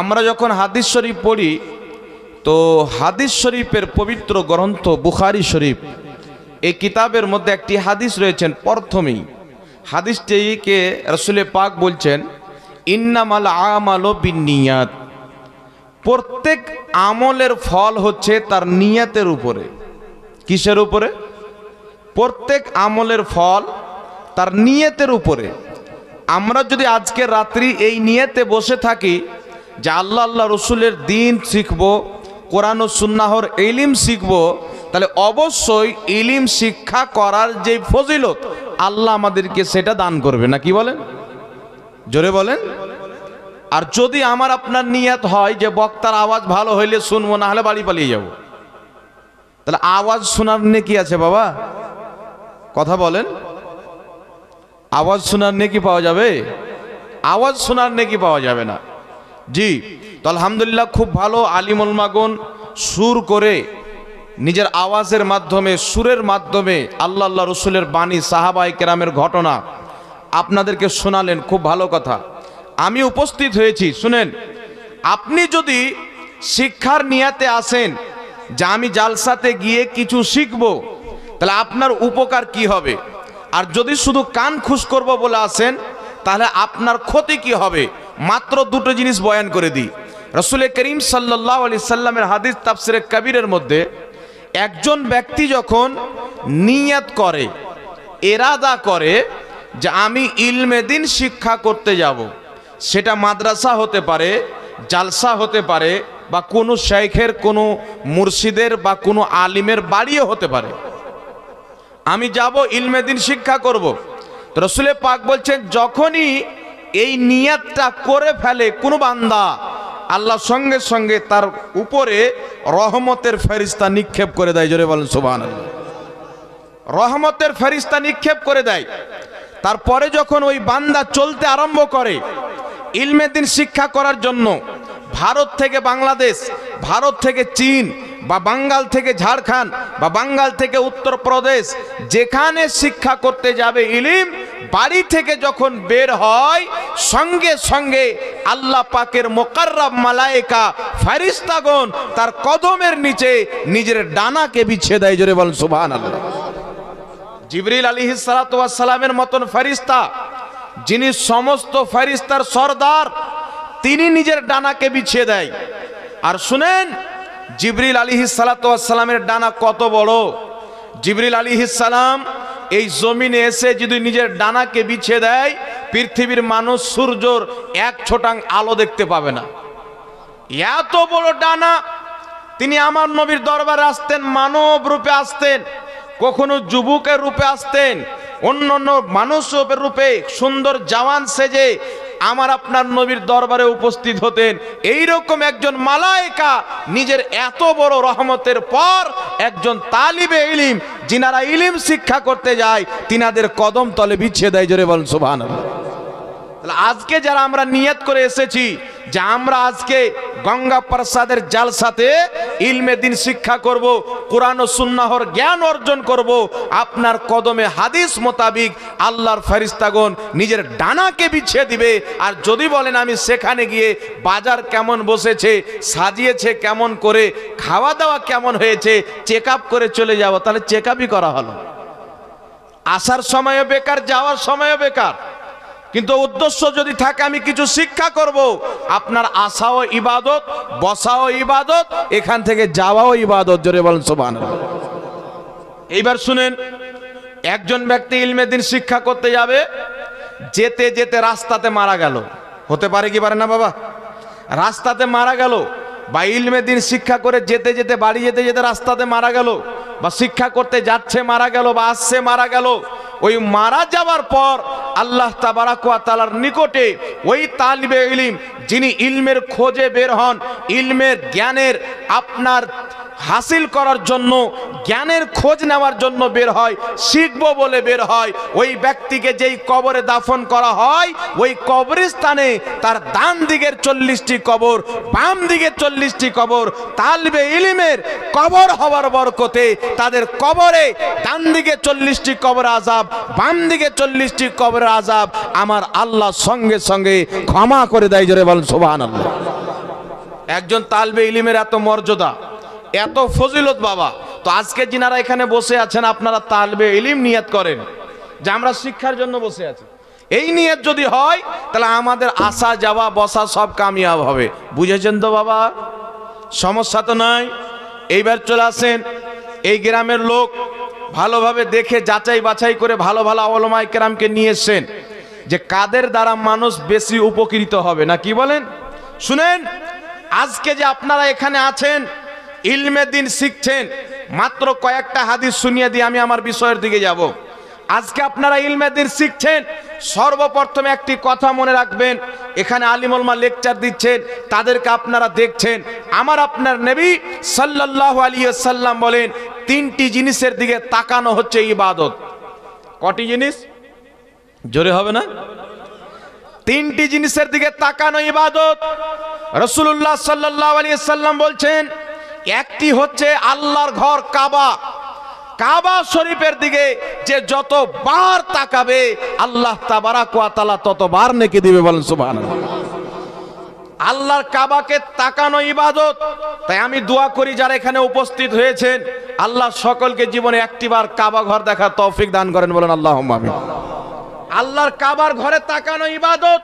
আমরা যখন হাদিস শরীফ পড়ি তো হাদিস শরীফের পবিত্র গ্রন্থ বুখারি শরীফ এই কিতাবের মধ্যে একটি হাদিস রয়েছেন প্রথমেই হাদিসটিকে রসুলে পাক বলছেন ইন্নামাল আমালো বিনিয়াত প্রত্যেক আমলের ফল হচ্ছে তার নিয়াতের উপরে কিসের উপরে প্রত্যেক আমলের ফল তার নিয়তের উপরে আমরা যদি আজকে রাত্রি এই নিয়েতে বসে থাকি যে আল্লাহ আল্লাহ রসুলের দিন শিখব কোরআন ও সুন্নাহর এলিম শিখব তাহলে অবশ্যই ইলিম শিক্ষা করার যে ফজিলত আল্লাহ আমাদেরকে সেটা দান করবে না কি বলেন জোরে বলেন আর যদি আমার আপনার নিয়াত হয় যে বক্তার আওয়াজ ভালো হইলে শুনবো না হলে বাড়ি পালিয়ে যাব তাহলে আওয়াজ শোনার নিয়ে কি আছে বাবা কথা বলেন আওয়াজ শোনার নেকি পাওয়া যাবে আওয়াজ শোনার নেকি পাওয়া যাবে না জি তো আলহামদুলিল্লাহ খুব ভালো আলিমুল মাগুন সুর করে নিজের আওয়াজের মাধ্যমে সুরের মাধ্যমে আল্লাহ আল্লাহ রসুলের বাণী সাহাবাই কেরামের ঘটনা আপনাদেরকে শোনালেন খুব ভালো কথা আমি উপস্থিত হয়েছি শুনেন আপনি যদি শিক্ষার নিয়াতে আসেন যে আমি জালসাতে গিয়ে কিছু শিখব তাহলে আপনার উপকার কি হবে আর যদি শুধু কান খুশ করব বলে আসেন তাহলে আপনার ক্ষতি কি হবে মাত্র দুটো জিনিস বয়ান করে দিই রসুল করিম সাল্লাহ আলি সাল্লামের হাদিস তাফসিরে কাবিরের মধ্যে একজন ব্যক্তি যখন নিয়াত করে এরাদা করে যে আমি ইলমেদিন শিক্ষা করতে যাব। সেটা মাদ্রাসা হতে পারে জালসা হতে পারে বা কোনো শেখের কোনো মুর্শিদের বা কোনো আলিমের বাড়িও হতে পারে আমি যাব ইলমেদিন শিক্ষা করব। রসুলে পাক বলছেন যখনই এই নিয়াতটা করে ফেলে কোনো বান্দা আল্লাহ সঙ্গে সঙ্গে তার উপরে রহমতের ফেরিস্তা নিক্ষেপ করে দেয় জোরে বলেন সুবাহ রহমতের ফেরিস্তা নিক্ষেপ করে দেয় তারপরে যখন ওই বান্দা চলতে আরম্ভ করে ইলমে দিন শিক্ষা করার জন্য ভারত থেকে বাংলাদেশ ভারত থেকে চীন বা বাঙ্গাল থেকে ঝাড়খণ্ড বা বাঙ্গাল থেকে উত্তরপ্রদেশ যেখানে শিক্ষা করতে যাবে ইলিম বাড়ি থেকে যখন বের হয় সঙ্গে সঙ্গে আল্লাহ পাকের মোকাররাব মালায়েকা ফারিস্তাগণ তার কদমের নিচে নিজের ডানাকে বিছিয়ে দেয় জোরে বলেন সুবহান আল্লাহ জিবরিল আলী সালাতামের মতন ফারিস্তা যিনি সমস্ত ফারিস্তার সর্দার তিনি নিজের ডানাকে বিছিয়ে দেয় আর শুনেন জিবরিল আলী সালাতামের ডানা কত বড় জিবরিল আলী সালাম এই জমিনে এসে যদি নিজের ডানাকে বিছে দেয় পৃথিবীর মানুষ সূর্যর এক ছোটাং আলো দেখতে পাবে না এত বড় ডানা তিনি আমার নবীর দরবারে আসতেন মানব রূপে আসতেন কখনো যুবকের রূপে আসতেন অন্য অন্য মানুষ রূপে সুন্দর জওয়ান সেজে আমার আপনার নবীর দরবারে উপস্থিত হতেন এই রকম একজন মালায়কা নিজের এত বড় রহমতের পর একজন তালিবে ইলিম যিনারা ইলিম শিক্ষা করতে যায় তিনাদের কদম তলে বিচ্ছে দেয় জোরে বলেন সুবহানাল্লাহ তাহলে আজকে যারা আমরা নিয়ত করে এসেছি যে আমরা আজকে গঙ্গা প্রসাদের সাথে ইলমে দিন শিক্ষা করব কোরআন ও সুন্নাহর জ্ঞান অর্জন করব আপনার কদমে হাদিস মোতাবিক আল্লাহর ফেরিস্তাগণ নিজের ডানাকে বিছিয়ে দিবে আর যদি বলেন আমি সেখানে গিয়ে বাজার কেমন বসেছে সাজিয়েছে কেমন করে খাওয়া দাওয়া কেমন হয়েছে চেক করে চলে যাব তাহলে চেক করা হলো আসার সময়ও বেকার যাওয়ার সময়ও বেকার কিন্তু উদ্দেশ্য যদি থাকে আমি কিছু শিক্ষা করব। আপনার আসাও ইবাদত বসাও ইবাদত এখান থেকে যাওয়াও ইবাদত জোরে বলেন সোমান এইবার শুনেন একজন ব্যক্তি ইলমে দিন শিক্ষা করতে যাবে যেতে যেতে রাস্তাতে মারা গেল হতে পারে কি পারে না বাবা রাস্তাতে মারা গেল বা ইলমে দিন শিক্ষা করে যেতে যেতে বাড়ি যেতে যেতে রাস্তাতে মারা গেল বা শিক্ষা করতে যাচ্ছে মারা গেল বা আসছে মারা গেল ওই মারা যাওয়ার পর আল্লাহ তাবারাকুয়া তালার নিকটে ওই তালিবে ইলিম যিনি ইলমের খোঁজে বের হন ইলমের জ্ঞানের আপনার হাসিল করার জন্য জ্ঞানের খোঁজ নেওয়ার জন্য বের হয় শিখব বলে বের হয় ওই ব্যক্তিকে যেই কবরে দাফন করা হয় ওই কবরস্থানে তার ডান দিকের চল্লিশটি কবর বাম দিকের চল্লিশটি কবর তালবে ইলিমের কবর হওয়ার বরকতে তাদের কবরে ডান দিকে চল্লিশটি কবর আজাব বাম দিকে চল্লিশটি কবর আজাব আমার আল্লাহ সঙ্গে সঙ্গে ক্ষমা করে দেয় জোরে বলেন সোভান আল্লাহ একজন তালবে ইলিমের এত মর্যাদা এত ফজিলত বাবা তো আজকে যিনারা এখানে বসে আছেন আপনারা তালবে ইলিম নিয়াত করেন যে আমরা শিক্ষার জন্য বসে আছি এই নিয়ত যদি হয় তাহলে আমাদের আসা যাওয়া বসা সব কামিয়াব হবে বুঝেছেন তো বাবা সমস্যা তো নয় এইবার চলে আসেন এই গ্রামের লোক ভালোভাবে দেখে যাচাই বাছাই করে ভালো ভালো অবলমা কেরামকে নিয়ে এসছেন যে কাদের দ্বারা মানুষ বেশি উপকৃত হবে না কি বলেন শুনেন আজকে যে আপনারা এখানে আছেন ইলমে দিন শিখছেন মাত্র কয়েকটা হাদিস শুনিয়ে দিয়ে আমি আমার বিষয়ের দিকে যাব। আজকে আপনারা ইলমে দিন শিখছেন সর্বপ্রথম একটি কথা মনে রাখবেন এখানে আলিমলমা লেকচার দিচ্ছেন তাদেরকে আপনারা দেখছেন আমার আপনার নেবী সাল্লাহ আলী সাল্লাম বলেন তিনটি জিনিসের দিকে তাকানো হচ্ছে ইবাদত কটি জিনিস জোরে হবে না তিনটি জিনিসের দিকে তাকানো ইবাদত রসুল্লাহ সাল্লাহ আলী সাল্লাম বলছেন একটি হচ্ছে আল্লাহর ঘর কাবা কাবা শরীফের দিকে যে যতবার তাকাবে আল্লাহ তাবারাকালা ততবার নেকি দিবে বলেন সুবাহ আল্লাহর কাবাকে তাকানো ইবাদত তাই আমি দোয়া করি যারা এখানে উপস্থিত হয়েছেন আল্লাহ সকলকে জীবনে একটিবার কাবা ঘর দেখা তৌফিক দান করেন বলেন আল্লাহ আল্লাহর কাবার ঘরে তাকানো ইবাদত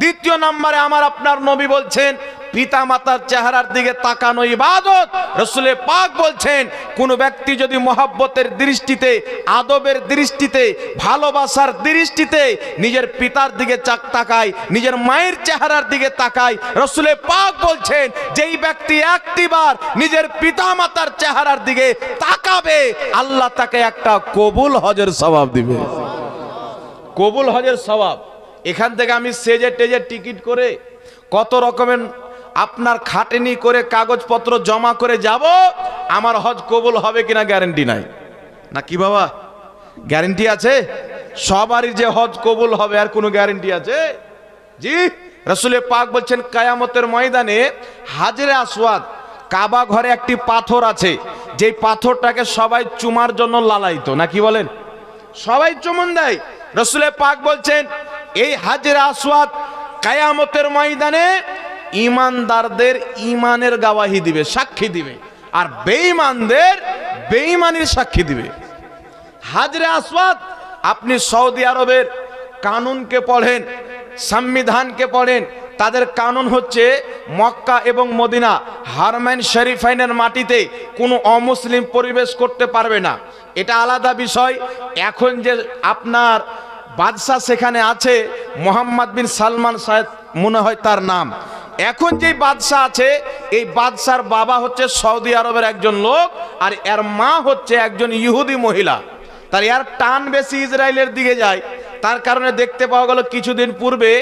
দ্বিতীয় নম্বরে আমার আপনার নবী বলছেন পিতা মাতার চেহারার দিকে তাকানো ইবাদত রসুলে পাক বলছেন কোন ব্যক্তি যদি মহাব্বতের দৃষ্টিতে আদবের দৃষ্টিতে ভালোবাসার দৃষ্টিতে নিজের পিতার দিকে চাক তাকায় নিজের মায়ের চেহারার দিকে তাকায় রসুলে পাক বলছেন যেই ব্যক্তি একটিবার নিজের পিতা মাতার চেহারার দিকে তাকাবে আল্লাহ তাকে একটা কবুল হজের স্বভাব দিবে কবুল হজের স্বভাব এখান থেকে আমি সেজে টেজে টিকিট করে কত রকমের আপনার খাটেনি করে কাগজপত্র জমা করে যাব আমার হজ কবুল হবে কিনা গ্যারেন্টি নাই না কি বাবা গ্যারেন্টি আছে সবারই যে হজ কবুল হবে আর কোনো গ্যারেন্টি আছে জি রসুলের পাক বলছেন কায়ামতের ময়দানে হাজরে আসওয়াদ কাবা ঘরে একটি পাথর আছে যে পাথরটাকে সবাই চুমার জন্য লালাইতো না কি বলেন সবাই চুমন দেয় রসুলের পাক বলছেন এই হাজরে আসওয়াদ কায়ামতের ময়দানে ইমানদারদের ইমানের গাওয়াহি দিবে সাক্ষী দিবে আর বেঈমানদের বেঈমানির সাক্ষী দিবে হাজরে আসওয়াদ আপনি সৌদি আরবের কানুনকে পড়েন সংবিধানকে পড়েন তাদের কানুন হচ্ছে মক্কা এবং মদিনা হারমাইন শরীফাইনের মাটিতে কোনো অমুসলিম পরিবেশ করতে পারবে না এটা আলাদা বিষয় এখন যে আপনার বাদশাহ সেখানে আছে মোহাম্মদ বিন সালমান সাহেদ মনে হয় তার নাম এখন যে বাদশাহ আছে এই বাদশার বাবা হচ্ছে সৌদি আরবের একজন লোক আর এর মা হচ্ছে একজন ইহুদি মহিলা তার এর টান বেশি ইসরায়েলের দিকে যায় তার কারণে দেখতে পাওয়া গেল কিছুদিন পূর্বে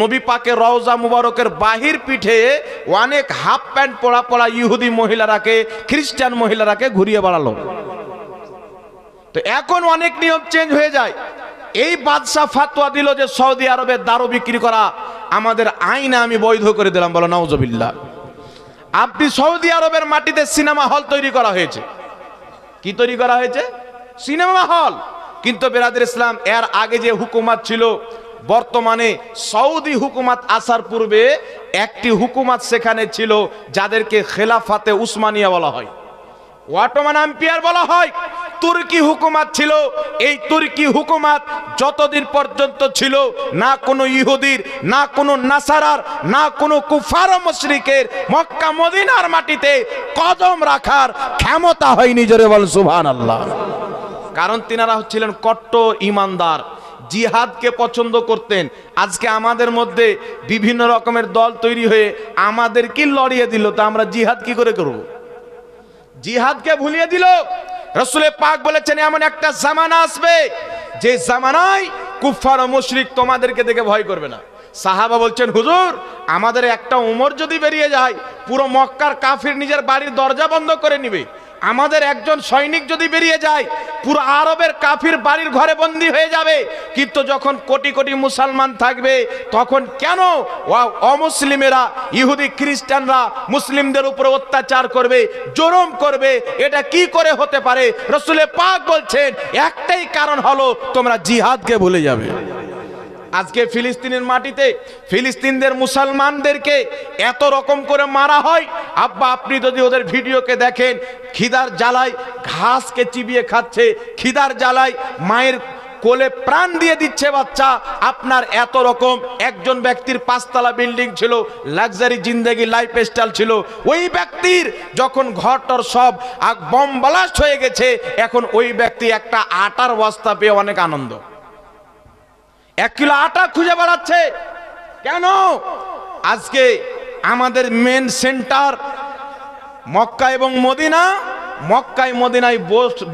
নবী পাকে রওজা মুবারকের বাহির পিঠে অনেক হাফ প্যান্ট পড়া পড়া ইহুদি মহিলারাকে খ্রিস্টান মহিলারাকে ঘুরিয়ে বাড়ালো তো এখন অনেক নিয়ম চেঞ্জ হয়ে যায় এই বাদশাহ ফাতোয়া দিল যে সৌদি আরবে দারু বিক্রি করা আমাদের আইনে আমি বৈধ করে দিলাম বলো নওজবিল্লা আপনি সৌদি আরবের মাটিতে সিনেমা হল তৈরি করা হয়েছে কি তৈরি করা হয়েছে সিনেমা হল কিন্তু বেরাদের ইসলাম এর আগে যে হুকুমাত ছিল বর্তমানে সৌদি হুকুমাত আসার পূর্বে একটি হুকুমাত সেখানে ছিল যাদেরকে খেলাফাতে উসমানিয়া বলা হয় ওয়াটমান আম্পিয়ার বলা হয় তুর্কি হুকুমাত ছিল এই তুর্কি হুকুমাত যতদিন পর্যন্ত ছিল না কোনো ইহুদির না কোনো নাসারার না কোনো কুফার মশ্রিকের মক্কা মদিনার মাটিতে কদম রাখার ক্ষমতা হয়নি জোরে বল সুভান আল্লাহ কারণ তিনারা হচ্ছিলেন কট্টর ইমানদার জিহাদকে পছন্দ করতেন আজকে আমাদের মধ্যে বিভিন্ন রকমের দল তৈরি হয়ে আমাদেরকে লড়িয়ে দিল তা আমরা জিহাদ কি করে করব জিহাদকে ভুলিয়ে দিল রসুলে পাক বলেছেন এমন একটা জামানা আসবে যে জামানায় কুফার ও মুশরিক তোমাদেরকে দেখে ভয় করবে না সাহাবা বলছেন হুজুর আমাদের একটা উমর যদি বেরিয়ে যায় পুরো মক্কার কাফির নিজের বাড়ির দরজা বন্ধ করে নিবে আমাদের একজন সৈনিক যদি বেরিয়ে যায় পুরো আরবের কাফির বাড়ির ঘরে বন্দী হয়ে যাবে কিন্তু যখন কোটি কোটি মুসলমান থাকবে তখন কেন অমুসলিমেরা ইহুদি খ্রিস্টানরা মুসলিমদের উপর অত্যাচার করবে জোরম করবে এটা কি করে হতে পারে রসুলে পাক বলছেন একটাই কারণ হলো তোমরা জিহাদকে ভুলে যাবে আজকে ফিলিস্তিনের মাটিতে ফিলিস্তিনদের মুসলমানদেরকে এত রকম করে মারা হয় আব্বা আপনি যদি ওদের ভিডিওকে দেখেন খিদার জ্বালায় ঘাসকে চিবিয়ে খাচ্ছে খিদার জ্বালায় মায়ের কোলে প্রাণ দিয়ে দিচ্ছে বাচ্চা আপনার এত রকম একজন ব্যক্তির পাঁচতলা বিল্ডিং ছিল লাক্সারি জিন্দেগি লাইফ স্টাইল ছিল ওই ব্যক্তির যখন ঘরটর সব বম বালাস্ট হয়ে গেছে এখন ওই ব্যক্তি একটা আটার বস্তা পেয়ে অনেক আনন্দ এক কিলো আটা খুঁজে বেড়াচ্ছে কেন আজকে আমাদের মেন সেন্টার মক্কা এবং মদিনা মক্কায় মদিনায়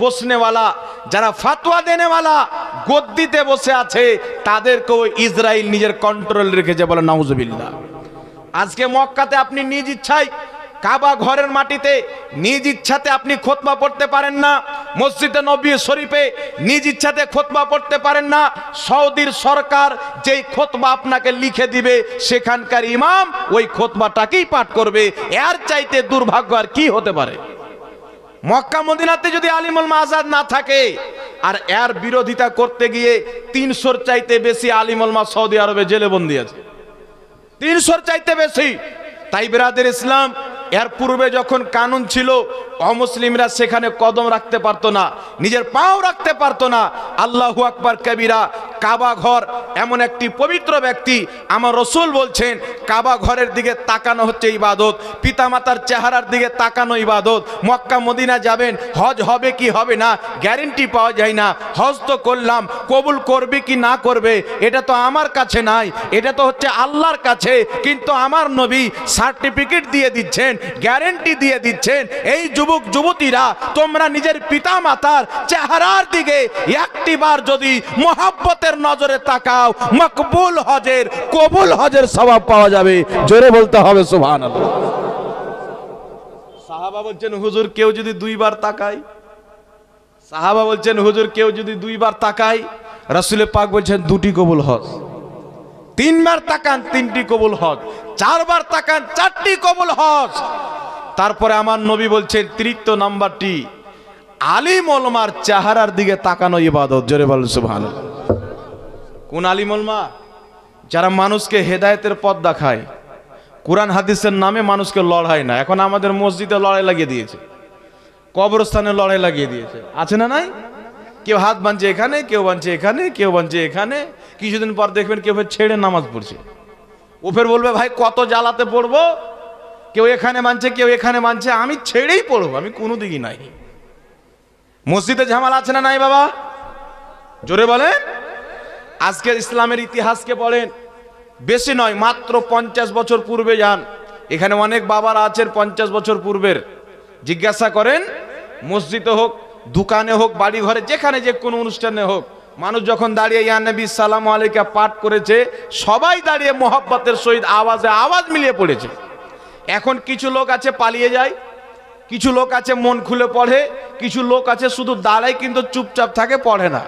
বসনেওয়ালা যারা ফাতোয়া দেনেওয়ালা গদ্দিতে বসে আছে তাদেরকেও ইসরায়েল নিজের কন্ট্রোল রেখেছে বলে নাউজবিল্লা আজকে মক্কাতে আপনি নিজ ইচ্ছায় কাবা ঘরের মাটিতে নিজ ইচ্ছাতে আপনি খোতমা পড়তে পারেন না মসজিদে নবী শরীফে নিজ ইচ্ছাতে খোতমা পড়তে পারেন না সৌদির সরকার যেই খোতমা আপনাকে লিখে দিবে সেখানকার ইমাম ওই খোতমাটাকেই পাঠ করবে এর চাইতে দুর্ভাগ্য আর কি হতে পারে মক্কা মদিনাতে যদি আলিমুল মাজাদ না থাকে আর এর বিরোধিতা করতে গিয়ে তিনশোর চাইতে বেশি আলিমুল মা সৌদি আরবে জেলে বন্দি আছে তিনশোর চাইতে বেশি তাই বেরাদের ইসলাম এর পূর্বে যখন কানুন ছিল অমুসলিমরা সেখানে কদম রাখতে পারত না নিজের পাও রাখতে পারত না আল্লাহ আকবর কবিরা কাবা ঘর এমন একটি পবিত্র ব্যক্তি আমার রসুল বলছেন কাবা ঘরের দিকে তাকানো হচ্ছে ইবাদত পিতামাতার চেহারার দিকে তাকানো ইবাদত মক্কা মদিনা যাবেন হজ হবে কি হবে না গ্যারেন্টি পাওয়া যায় না হজ তো করলাম কবুল করবে কি না করবে এটা তো আমার কাছে নাই এটা তো হচ্ছে আল্লাহর কাছে কিন্তু আমার নবী সার্টিফিকেট দিয়ে দিচ্ছেন গ্যারেন্টি দিয়ে দিচ্ছেন এই যুবক যুবতীরা তোমরা নিজের পিতা মাতার চেহারার দিকে একটিবার যদি মহাব্বতের নজরে তাকাও মকবুল হজের কবুল হজের স্বভাব পাওয়া যাবে জোরে বলতে হবে সুভান সাহাবা বলছেন হুজুর কেউ যদি দুইবার তাকায় সাহাবা বলছেন হুজুর কেউ যদি দুইবার তাকায় রাসুলে পাক বলছেন দুটি কবুল হজ তিনবার তাকান তিনটি কবুল হজ চারবার তাকান চারটি কবুল হজ তারপরে আমার নবী বলছেন তৃতীয় নাম্বারটি আলী মলমার চেহারার দিকে তাকানো ইবাদত জোরে বল সুভান কোন আলী মলমা যারা মানুষকে হেদায়তের পথ দেখায় কোরআন হাদিসের নামে মানুষকে লড়াই না এখন আমাদের মসজিদে লড়াই লাগিয়ে দিয়েছে কবরস্থানে লড়াই লাগিয়ে দিয়েছে আছে না নাই কেউ হাত বাঁধছে এখানে কেউ বাঁধছে এখানে কেউ বাঁধছে এখানে কিছুদিন পর দেখবেন কেউ ফের ছেড়ে নামাজ পড়ছে ও ফের বলবে ভাই কত জ্বালাতে পড়বো কেউ এখানে মানছে কেউ এখানে মানছে আমি ছেড়েই পড়বো আমি কোনো দিকই নাই মসজিদে ঝামেলা আছে না নাই বাবা জোরে বলেন আজকের ইসলামের ইতিহাসকে পড়েন বেশি নয় মাত্র পঞ্চাশ বছর পূর্বে যান এখানে অনেক বাবারা আছেন পঞ্চাশ বছর পূর্বের জিজ্ঞাসা করেন মসজিদে হোক দোকানে হোক বাড়ি ঘরে যেখানে যে কোনো অনুষ্ঠানে হোক মানুষ যখন দাঁড়িয়ে ইয়ানবী সালাম আলাইকা পাঠ করেছে সবাই দাঁড়িয়ে মোহাব্বতের সহিত আওয়াজে আওয়াজ মিলিয়ে পড়েছে এখন কিছু লোক আছে পালিয়ে যায় কিছু লোক আছে মন খুলে পড়ে কিছু লোক আছে শুধু দাঁড়ায় কিন্তু চুপচাপ থাকে পড়ে না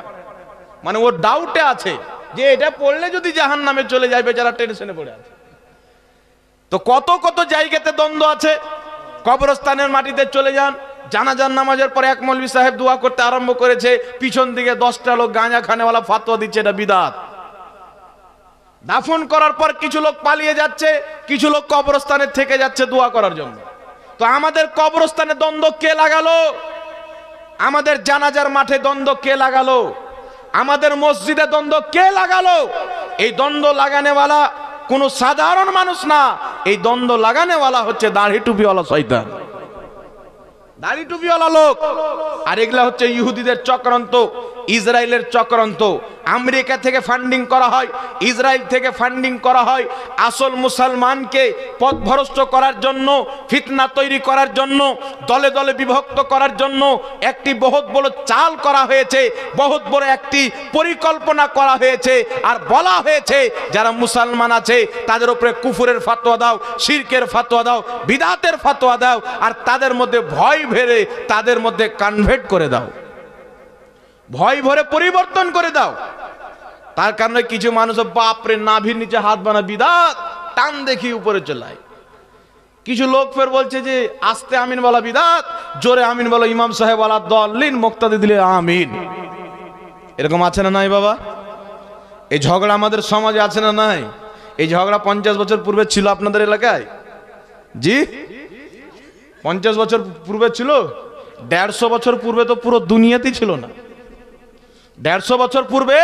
মানে ওর ডাউটে আছে যে এটা পড়লে যদি জাহান নামে চলে যায় বেচারা টেনশনে পড়ে আছে তো কত কত জায়গাতে দ্বন্দ্ব আছে কবরস্থানের মাটিতে চলে যান জানাজান নামাজের পরে এক মলবি সাহেব দোয়া করতে আরম্ভ করেছে পিছন দিকে দশটা লোক গাঁজা খানেওয়ালা ফাতোয়া দিচ্ছে এটা বিদাত দাফন করার পর কিছু লোক পালিয়ে যাচ্ছে কিছু লোক কবরস্থানে থেকে যাচ্ছে দোয়া করার জন্য তো আমাদের কবরস্থানে দ্বন্দ্ব কে লাগালো আমাদের জানাজার মাঠে দ্বন্দ্ব কে লাগালো আমাদের মসজিদে দ্বন্দ্ব কে লাগালো এই দ্বন্দ্ব লাগানেওয়ালা কোনো সাধারণ মানুষ না এই দ্বন্দ্ব লাগানেওয়ালা হচ্ছে দাঁড়ি টুপিওয়ালা শয়তান দাড়ি টুপিওয়ালা লোক আর এগুলা হচ্ছে ইহুদিদের চক্রান্ত ইসরায়েলের চক্রান্ত আমেরিকা থেকে ফান্ডিং করা হয় ইসরায়েল থেকে ফান্ডিং করা হয় আসল মুসলমানকে পথভ্রষ্ট করার জন্য ফিতনা তৈরি করার জন্য দলে দলে বিভক্ত করার জন্য একটি বহুত বড় চাল করা হয়েছে বহুত বড় একটি পরিকল্পনা করা হয়েছে আর বলা হয়েছে যারা মুসলমান আছে তাদের উপরে কুফুরের ফাতোয়া দাও শিরকের ফাতোয়া দাও বিদাতের ফাতোয়া দাও আর তাদের মধ্যে ভয় ভেড়ে তাদের মধ্যে কনভার্ট করে দাও ভয় ভরে পরিবর্তন করে দাও তার কারণে কিছু মানুষ বাপরে নাভির নিচে হাত বানা বিদাত টান দেখি উপরে চলায় কিছু লোক ফের বলছে যে আস্তে আমিন বলা বিদাত জোরে আমিন বলো ইমাম সাহেব আলা দলিন মোক্তাদি দিলে আমিন এরকম আছে না নাই বাবা এই ঝগড়া আমাদের সমাজে আছে না নাই এই ঝগড়া পঞ্চাশ বছর পূর্বে ছিল আপনাদের এলাকায় জি পঞ্চাশ বছর পূর্বে ছিল দেড়শো বছর পূর্বে তো পুরো দুনিয়াতেই ছিল না দেড়শো বছর পূর্বে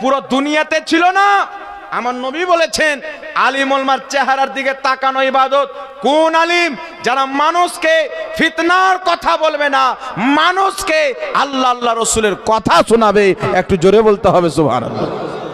পুরো দুনিয়াতে ছিল না আমার নবী বলেছেন আলিম ওলমার চেহারার দিকে তাকানো ইবাদত কোন আলিম যারা মানুষকে ফিতনার কথা বলবে না মানুষকে আল্লাহ আল্লাহ রসুলের কথা শোনাবে একটু জোরে বলতে হবে সুবহানাল্লাহ